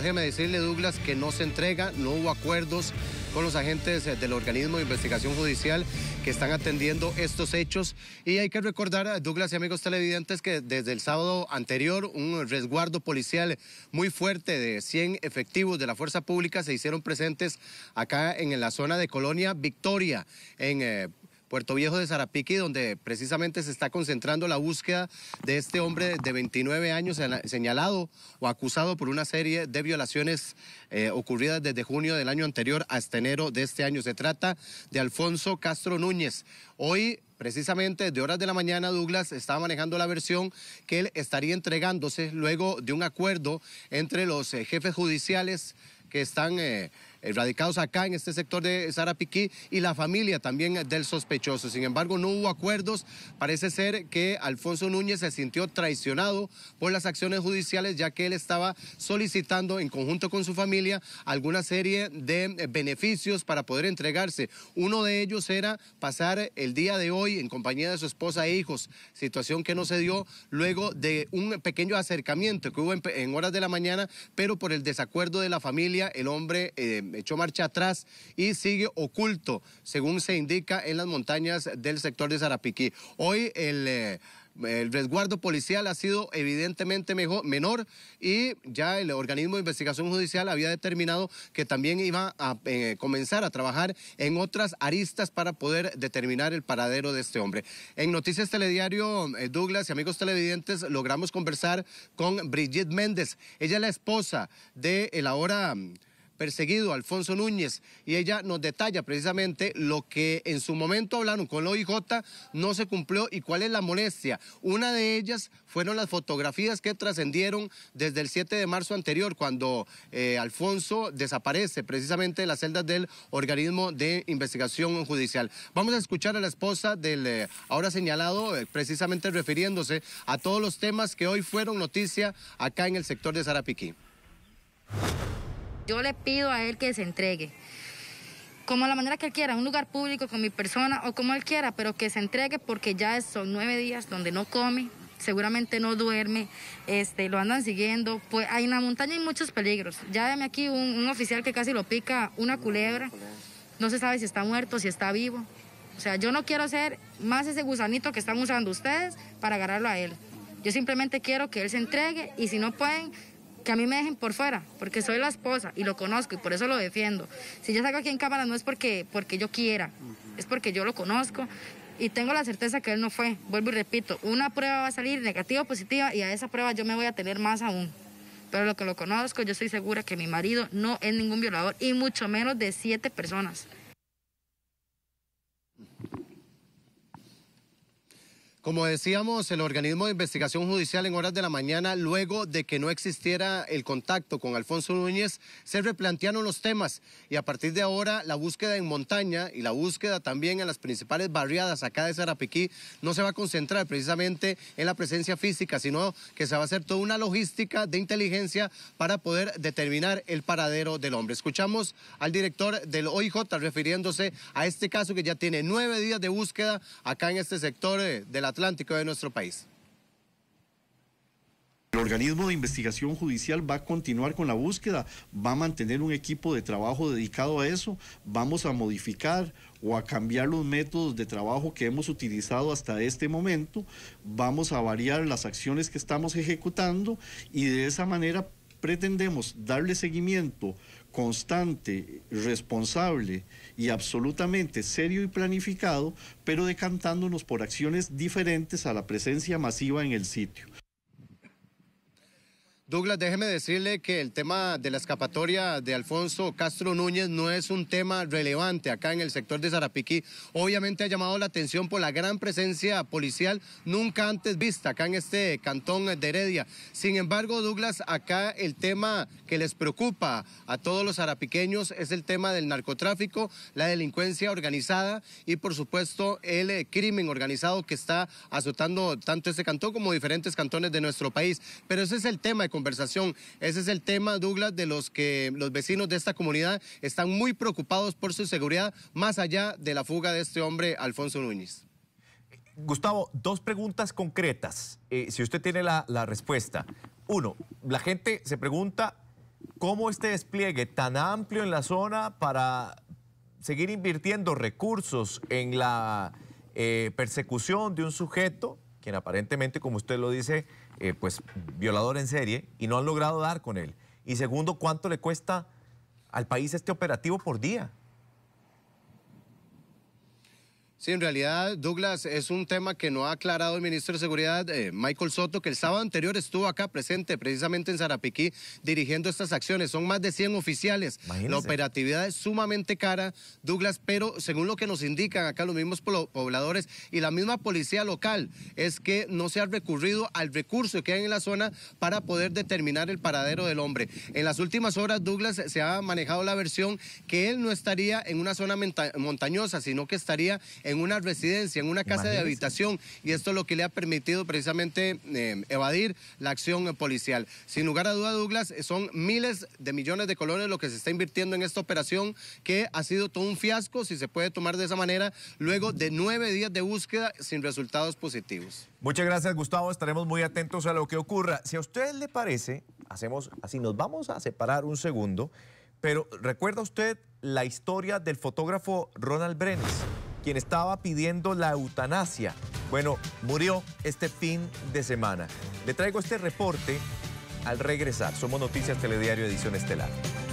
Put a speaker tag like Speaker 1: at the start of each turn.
Speaker 1: déjeme decirle, Douglas, que no se entrega, no hubo acuerdos con los agentes eh, del organismo de investigación judicial que están atendiendo estos hechos. Y hay que recordar, eh, Douglas y amigos televidentes, que desde el sábado anterior un resguardo policial muy fuerte de 100 efectivos de la Fuerza Pública se hicieron presentes acá en la zona de Colonia Victoria, en... Eh, Puerto Viejo de Zarapiqui, donde precisamente se está concentrando la búsqueda de este hombre de 29 años señalado o acusado por una serie de violaciones eh, ocurridas desde junio del año anterior hasta enero de este año. Se trata de Alfonso Castro Núñez. Hoy precisamente de horas de la mañana Douglas estaba manejando la versión que él estaría entregándose luego de un acuerdo entre los eh, jefes judiciales que están eh, radicados acá en este sector de Sarapiquí y la familia también del sospechoso. Sin embargo, no hubo acuerdos. Parece ser que Alfonso Núñez se sintió traicionado por las acciones judiciales ya que él estaba solicitando en conjunto con su familia alguna serie de beneficios para poder entregarse. Uno de ellos era pasar el día de hoy en compañía de su esposa e hijos, situación que no se dio luego de un pequeño acercamiento que hubo en, horas de la mañana, pero por el desacuerdo de la familia, el hombre... Eh, echó marcha atrás y sigue oculto, según se indica, en las montañas del sector de Zarapiquí. Hoy eh, el... resguardo policial ha sido evidentemente menor y ya el organismo de investigación judicial había determinado que también iba a eh, comenzar a trabajar en otras aristas para poder determinar el paradero de este hombre. En Noticias Telediario, eh, Douglas y amigos televidentes, logramos conversar con Brigitte Méndez. Ella es la esposa de el ahora... Mm, perseguido Alfonso Núñez y ella nos detalla precisamente lo que en su momento hablaron con la OIJ no se cumplió y cuál es la molestia. Una de ellas fueron las fotografías que trascendieron desde el 7 de marzo anterior cuando eh, Alfonso desaparece precisamente de las celdas del organismo de investigación judicial. Vamos a escuchar a la esposa del eh, ahora señalado eh, precisamente refiriéndose a todos los temas que hoy fueron noticia acá en el sector de Sarapiquí.
Speaker 2: Yo le pido a él que se entregue. Como la manera que él quiera, un lugar público con mi persona o como él quiera, pero que se entregue porque ya son nueve días donde no come, seguramente no duerme, este, lo andan siguiendo. Pues hay en la montaña hay muchos peligros. Ya veme aquí un, un, oficial que casi lo pica una culebra. No se sabe si está muerto, si está vivo. O sea, yo no quiero ser más ese gusanito que están usando ustedes para agarrarlo a él. Yo simplemente quiero que él se entregue y si no pueden, que a mí me dejen por fuera, porque soy la esposa y lo conozco y por eso lo defiendo. Si yo salgo aquí en cámara no es porque, porque yo quiera, es porque yo lo conozco y tengo la certeza que él no fue. Vuelvo y repito, una prueba va a salir negativa o positiva y a esa prueba yo me voy a tener más aún. Pero lo que lo conozco, yo estoy segura que mi marido no es ningún violador y mucho menos de siete personas.
Speaker 1: Como decíamos, el organismo de investigación judicial en horas de la mañana, luego de que no existiera el contacto con Alfonso Núñez, se replantearon los temas y a partir de ahora la búsqueda en montaña y la búsqueda también en las principales barriadas acá de Sarapiquí no se va a concentrar precisamente en la presencia física, sino que se va a hacer toda una logística de inteligencia para poder determinar el paradero del hombre. Escuchamos al director del OIJ refiriéndose a este caso que ya tiene nueve días de búsqueda acá en este sector eh, de la de nuestro país.
Speaker 3: El organismo de investigación judicial va a continuar con la búsqueda,
Speaker 1: va a mantener un equipo de trabajo dedicado a eso, vamos a modificar o a cambiar los métodos de trabajo que hemos utilizado hasta este momento, vamos a variar las acciones que estamos ejecutando y de esa manera pretendemos darle seguimiento constante, responsable y absolutamente serio y planificado, pero decantándonos por acciones diferentes a la presencia masiva en el sitio. Douglas, déjeme decirle que el tema de la escapatoria de Alfonso Castro Núñez no es un tema relevante acá en el sector de Zarapiquí. Obviamente ha llamado la atención por la gran presencia policial nunca antes vista acá en este cantón de Heredia. Sin embargo, Douglas, acá el tema que les preocupa a todos los zarapiqueños es el tema del narcotráfico, la delincuencia organizada y por supuesto el eh, crimen organizado que está azotando tanto este cantón como diferentes cantones de nuestro país. Pero ese es el tema ese es el tema, Douglas, de los que los vecinos de esta comunidad están muy preocupados por su seguridad, más allá de
Speaker 3: la fuga de este hombre, Alfonso Núñez. Gustavo, dos preguntas concretas, eh, si usted tiene la, respuesta. Uno, la gente se pregunta cómo este despliegue tan amplio en la zona para seguir invirtiendo recursos en la eh, persecución de un sujeto, quien aparentemente, como usted lo dice, eh, pues, violador en serie y no han logrado dar con él? Y segundo, ¿cuánto le cuesta al país este operativo por día?
Speaker 1: Sí, en realidad, Douglas, es un tema que no ha aclarado el ministro de Seguridad, eh, Michael Soto, que el sábado anterior estuvo acá presente, precisamente en Zarapiquí, dirigiendo estas acciones. Son más de 100 oficiales. La operatividad es sumamente cara, Douglas, pero según lo que nos indican acá los mismos pobladores y la misma policía local, es que no se ha recurrido al recurso que hay en la zona para poder determinar el paradero del hombre. En las últimas horas, Douglas, se ha manejado la versión que él no estaría en una zona montañosa, sino que estaría en una residencia, en una casa de habitación, y esto es lo que le ha permitido precisamente eh, evadir la acción policial. Sin lugar a duda, Douglas, son miles de millones de colores lo que se está invirtiendo en esta operación, que ha sido todo un fiasco, si se puede tomar de esa manera, luego de nueve días de búsqueda sin resultados positivos.
Speaker 3: Muchas gracias, Gustavo. Estaremos muy atentos a lo que ocurra. Si a usted le parece, hacemos así, nos vamos a separar un segundo, pero ¿recuerda usted la historia del fotógrafo Ronald Brenes? quien estaba pidiendo la eutanasia. Bueno, murió este fin de semana. Le traigo este reporte al regresar. Somos Noticias Telediario Edición Estelar.